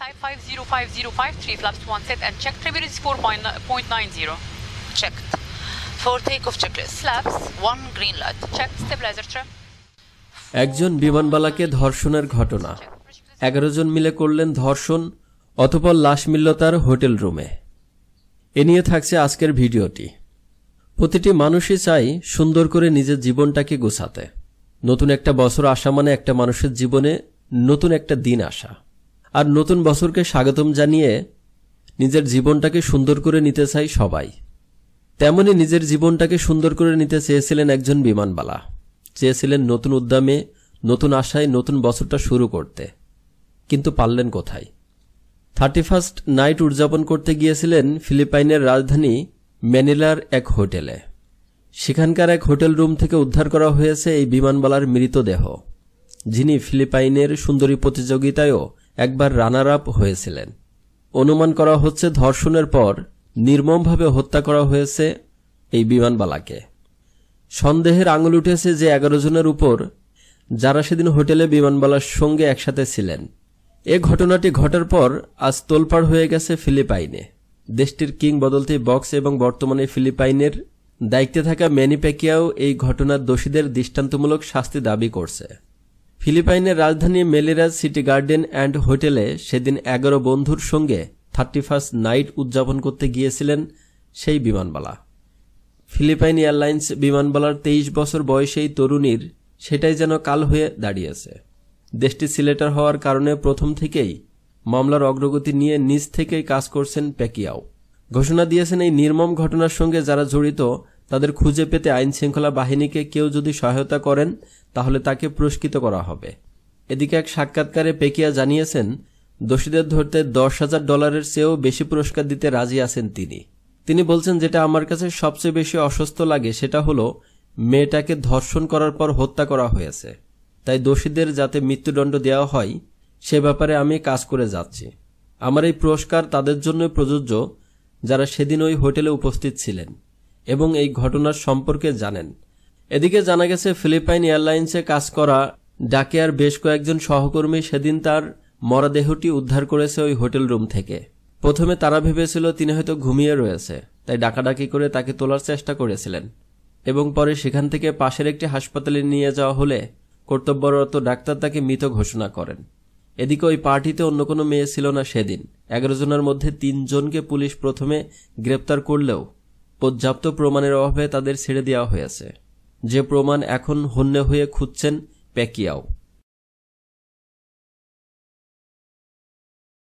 Type 505053 flaps one set and check is 4.90. Checked. For takeoff checklist. Flaps one green light. Checked stabilizer trim. একজন বিমানবালাকে ধর্ষণের ঘটনা এগারো জন মিলে করলেন ধর্ষণ অথপর লাশ মিলল তার হোটেল রুমে এ নিয়ে থাকছে আজকের ভিডিওটি প্রতিটি মানুষই চাই সুন্দর করে নিজের জীবনটাকে গোছাতে নতুন একটা বছর আসা মানে একটা মানুষের জীবনে নতুন একটা দিন আসা আর নতুন বছরকে স্বাগতম জানিয়ে নিজের জীবনটাকে সুন্দর করে নিতে চাই সবাই তেমনি নিজের জীবনটাকে সুন্দর করে নিতে চেয়েছিলেন একজন বিমানবালা চেয়েছিলেন নতুন উদ্যমে নতুন আশায় নতুন বছরটা শুরু করতে কিন্তু পারলেন কোথায় থার্টি ফার্স্ট নাইট উদযাপন করতে গিয়েছিলেন ফিলিপাইনের রাজধানী ম্যানিলার এক হোটেলে সেখানকার এক হোটেল রুম থেকে উদ্ধার করা হয়েছে এই বিমানবালার মৃতদেহ যিনি ফিলিপাইনের সুন্দরী প্রতিযোগিতায়ও একবার রানার আপ হয়েছিলেন অনুমান করা হচ্ছে ধর্ষণের পর নির্মমভাবে হত্যা করা হয়েছে এই বিমানবালাকে সন্দেহের আঙুল উঠেছে যে এগারো জনের উপর যারা সেদিন হোটেলে বিমানবালার সঙ্গে একসাথে ছিলেন এ ঘটনাটি ঘটার পর আজ তোলপাড় হয়ে গেছে ফিলিপাইনে দেশটির কিংবদন্তি বক্স এবং বর্তমানে ফিলিপাইনের দায়িত্বে থাকা ম্যানিপ্যাকিয়াও এই ঘটনার দোষীদের দৃষ্টান্তমূলক শাস্তি দাবি করছে ফিলিপাইনের রাজধানী মেলেরা সিটি গার্ডেন অ্যান্ড হোটেলে সেদিন এগারো বন্ধুর সঙ্গে থার্টি ফার্স্ট নাইট উদযাপন করতে গিয়েছিলেন সেই বিমানবালা ফিলিপাইন এয়ারলাইন্স বিমানবালার তেইশ বছর বয়সেই তরুণীর সেটাই যেন কাল হয়ে দাঁড়িয়েছে দেশটি সিলেটার হওয়ার কারণে প্রথম থেকেই মামলার অগ্রগতি নিয়ে নিজ থেকেই কাজ করছেন প্যাকিয়াও ঘোষণা দিয়েছেন এই নির্মম ঘটনার সঙ্গে যারা জড়িত তাদের খুঁজে পেতে আইন শৃঙ্খলা বাহিনীকে কেউ যদি সহায়তা করেন তাহলে তাকে পুরস্কৃত করা হবে এদিকে এক সাক্ষাৎকারে পেকিয়া জানিয়েছেন দোষীদের ধরতে দশ হাজার ডলারের চেয়েও বেশি পুরস্কার দিতে রাজি আছেন তিনি তিনি বলছেন যেটা আমার কাছে সবচেয়ে বেশি অসুস্থ লাগে সেটা হলো মেয়েটাকে ধর্ষণ করার পর হত্যা করা হয়েছে তাই দোষীদের যাতে মৃত্যুদণ্ড দেওয়া হয় সে ব্যাপারে আমি কাজ করে যাচ্ছি আমার এই পুরস্কার তাদের জন্যই প্রযোজ্য যারা সেদিন ওই হোটেলে উপস্থিত ছিলেন এবং এই ঘটনার সম্পর্কে জানেন এদিকে জানা গেছে ফিলিপাইন এয়ারলাইন্সে কাজ করা ডাকিয়ার বেশ কয়েকজন সহকর্মী সেদিন তার মরাদেহটি উদ্ধার করেছে ওই হোটেল রুম থেকে প্রথমে তারা ভেবেছিল তিনি হয়তো ঘুমিয়ে রয়েছে তাই ডাকাডাকি করে তাকে তোলার চেষ্টা করেছিলেন এবং পরে সেখান থেকে পাশের একটি হাসপাতালে নিয়ে যাওয়া হলে কর্তব্যরত ডাক্তার তাকে মৃত ঘোষণা করেন এদিকে ওই পার্টিতে অন্য কোনো মেয়ে ছিল না সেদিন এগারো জনের মধ্যে তিনজনকে পুলিশ প্রথমে গ্রেপ্তার করলেও পর্যাপ্ত প্রমাণের অভাবে তাদের ছেড়ে দেওয়া হয়েছে যে প্রমাণ এখন হন্যে হয়ে খুঁজছেন প্যাকিয়াও